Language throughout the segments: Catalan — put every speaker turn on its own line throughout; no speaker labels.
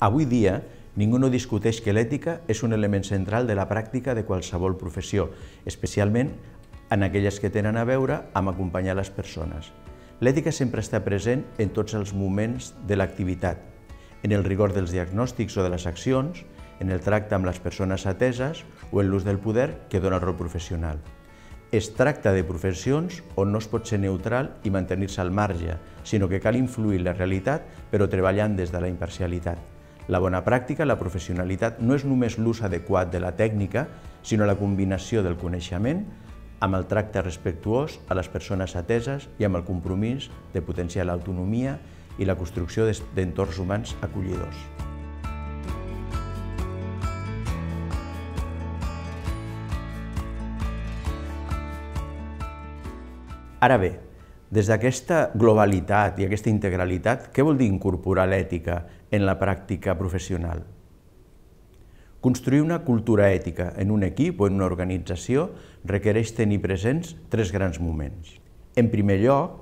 Avui dia, ningú no discuteix que l'ètica és un element central de la pràctica de qualsevol professió, especialment en aquelles que tenen a veure amb acompanyar les persones. L'ètica sempre està present en tots els moments de l'activitat, en el rigor dels diagnòstics o de les accions, en el tracte amb les persones ateses o en l'ús del poder que dona el rol professional. Es tracta de professions on no es pot ser neutral i mantenir-se al marge, sinó que cal influir la realitat però treballant des de la imparcialitat. La bona pràctica, la professionalitat, no és només l'ús adequat de la tècnica, sinó la combinació del coneixement amb el tracte respectuós a les persones ateses i amb el compromís de potenciar l'autonomia i la construcció d'entorns humans acollidors. Ara bé, des d'aquesta globalitat i aquesta integralitat, què vol dir incorporar l'ètica en la pràctica professional? Construir una cultura ètica en un equip o en una organització requereix tenir presents tres grans moments. En primer lloc,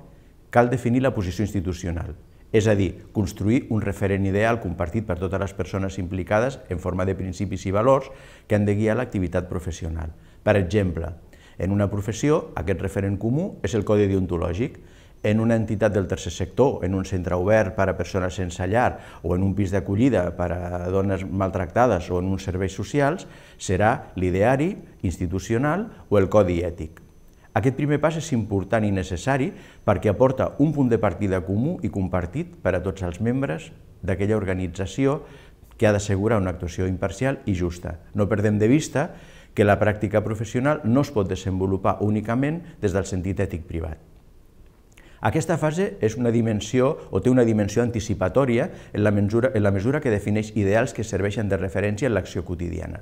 cal definir la posició institucional, és a dir, construir un referent ideal compartit per totes les persones implicades en forma de principis i valors que han de guiar l'activitat professional. Per exemple, en una professió, aquest referent comú és el codi deontològic. En una entitat del tercer sector, en un centre obert per a persones sense llar o en un pis d'acollida per a dones maltractades o en uns serveis socials, serà l'ideari institucional o el codi ètic. Aquest primer pas és important i necessari perquè aporta un punt de partida comú i compartit per a tots els membres d'aquella organització que ha d'assegurar una actuació imparcial i justa. No perdem de vista que la pràctica professional no es pot desenvolupar únicament des del sentit ètic privat. Aquesta fase és una dimensió o té una dimensió anticipatòria en la mesura, en la mesura que defineix ideals que serveixen de referència en l'acció quotidiana.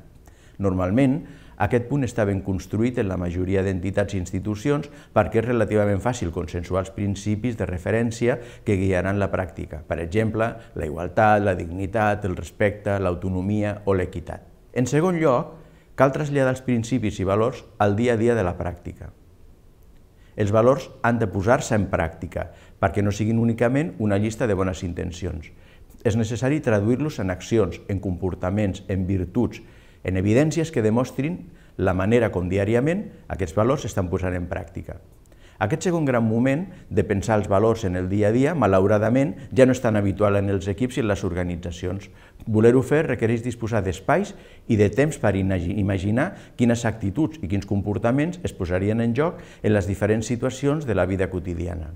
Normalment, aquest punt està ben construït en la majoria d'entitats i institucions perquè és relativament fàcil consensuar els principis de referència que guiaran la pràctica, per exemple, la igualtat, la dignitat, el respecte, l'autonomia o l'equitat. En segon lloc, cal traslladar els principis i valors al dia a dia de la pràctica. Els valors han de posar-se en pràctica perquè no siguin únicament una llista de bones intencions. És necessari traduir-los en accions, en comportaments, en virtuts, en evidències que demostrin la manera com diàriament aquests valors s'estan posant en pràctica. Aquest segon gran moment de pensar els valors en el dia a dia, malauradament, ja no és tan habitual en els equips i en les organitzacions. Voler-ho fer requereix disposar d'espais i de temps per imaginar quines actituds i quins comportaments es posarien en joc en les diferents situacions de la vida quotidiana.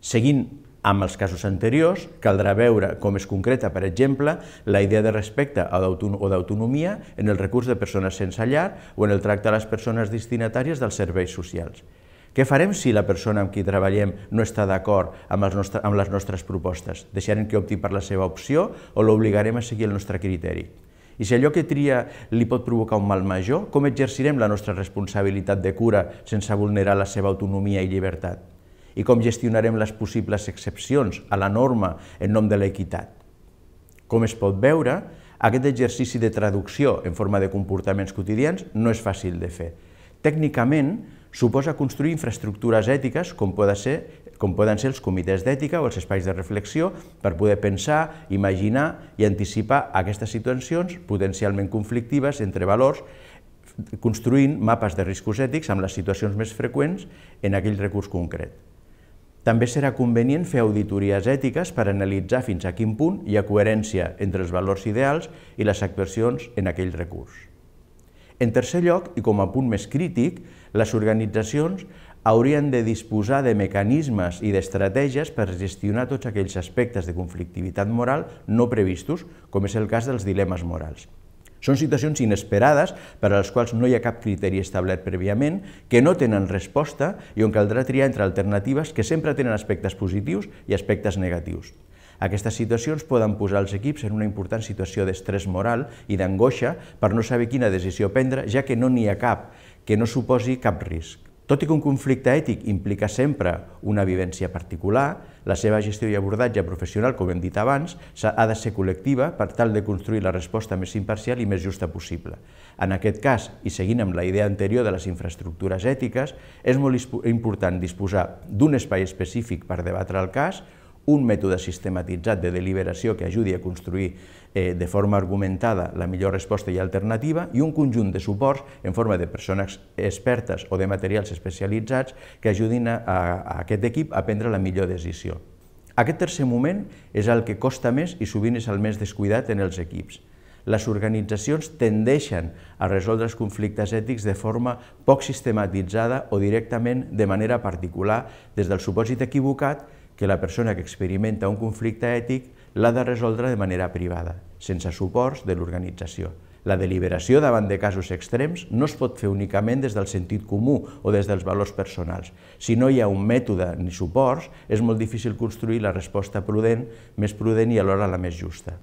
Seguint amb els casos anteriors, caldrà veure com es concreta, per exemple, la idea de respecte o d'autonomia en el recurs de persones sense llar o en el tracte a les persones destinatàries dels serveis socials. Què farem si la persona amb qui treballem no està d'acord amb, amb les nostres propostes? Deixarem que opti per la seva opció o l'obligarem a seguir el nostre criteri? I si allò que tria li pot provocar un mal major, com exercirem la nostra responsabilitat de cura sense vulnerar la seva autonomia i llibertat? I com gestionarem les possibles excepcions a la norma en nom de l'equitat? Com es pot veure, aquest exercici de traducció en forma de comportaments quotidians no és fàcil de fer. Tècnicament, Suposa construir infraestructures ètiques com, poden ser, com poden ser els comitès d'ètica o els espais de reflexió per poder pensar, imaginar i anticipar aquestes situacions potencialment conflictives entre valors construint mapes de riscos ètics amb les situacions més freqüents en aquell recurs concret. També serà convenient fer auditories ètiques per analitzar fins a quin punt hi ha coherència entre els valors ideals i les actuacions en aquell recurs. En tercer lloc, i com a punt més crític, les organitzacions haurien de disposar de mecanismes i d'estratègies per gestionar tots aquells aspectes de conflictivitat moral no previstos, com és el cas dels dilemes morals. Són situacions inesperades per a les quals no hi ha cap criteri establert prèviament, que no tenen resposta i on caldrà triar entre alternatives que sempre tenen aspectes positius i aspectes negatius. Aquestes situacions poden posar els equips en una important situació d'estrès moral i d'angoixa per no saber quina decisió prendre, ja que no n'hi ha cap que no suposi cap risc. Tot i que un conflicte ètic implica sempre una vivència particular, la seva gestió i abordatge professional, com hem dit abans, ha de ser col·lectiva per tal de construir la resposta més imparcial i més justa possible. En aquest cas, i seguint amb la idea anterior de les infraestructures ètiques, és molt important disposar d'un espai específic per debatre el cas, un mètode sistematitzat de deliberació que ajudi a construir eh, de forma argumentada la millor resposta i alternativa i un conjunt de suports en forma de persones expertes o de materials especialitzats que ajudin a, a, a aquest equip a prendre la millor decisió. Aquest tercer moment és el que costa més i sovint és el més descuidat en els equips les organitzacions tendeixen a resoldre els conflictes ètics de forma poc sistematitzada o directament de manera particular des del supòsit equivocat que la persona que experimenta un conflicte ètic l'ha de resoldre de manera privada, sense suports de l'organització. La deliberació davant de casos extrems no es pot fer únicament des del sentit comú o des dels valors personals. Si no hi ha un mètode ni suports, és molt difícil construir la resposta prudent, més prudent i alhora la més justa.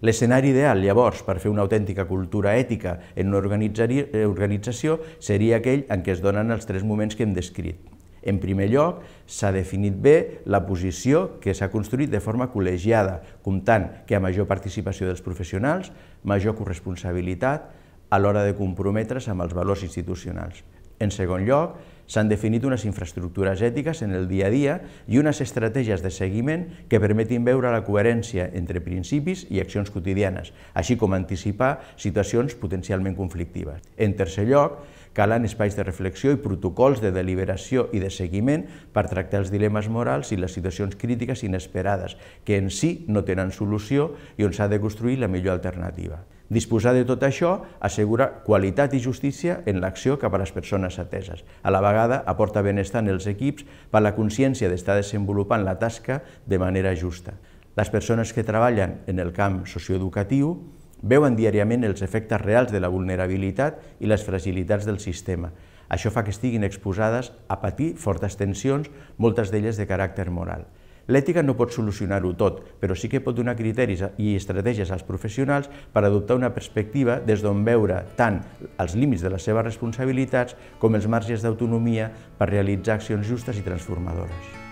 L'escenari ideal, llavors, per fer una autèntica cultura ètica en una organització seria aquell en què es donen els tres moments que hem descrit. En primer lloc, s'ha definit bé la posició que s'ha construït de forma col·legiada, comptant que a major participació dels professionals, major corresponsabilitat a l'hora de comprometre's amb els valors institucionals. En segon lloc, s'han definit unes infraestructures ètiques en el dia a dia i unes estratègies de seguiment que permetin veure la coherència entre principis i accions quotidianes, així com anticipar situacions potencialment conflictives. En tercer lloc, Calen espais de reflexió i protocols de deliberació i de seguiment per tractar els dilemes morals i les situacions crítiques inesperades, que en si no tenen solució i on s'ha de construir la millor alternativa. Disposar de tot això assegura qualitat i justícia en l'acció cap a les persones ateses. A la vegada, aporta benestar en els equips per la consciència d'estar desenvolupant la tasca de manera justa. Les persones que treballen en el camp socioeducatiu Veuen diàriament els efectes reals de la vulnerabilitat i les fragilitats del sistema. Això fa que estiguin exposades a patir fortes tensions, moltes d'elles de caràcter moral. L'ètica no pot solucionar-ho tot, però sí que pot donar criteris i estratègies als professionals per adoptar una perspectiva des d'on veure tant els límits de les seves responsabilitats com els marges d'autonomia per realitzar accions justes i transformadores.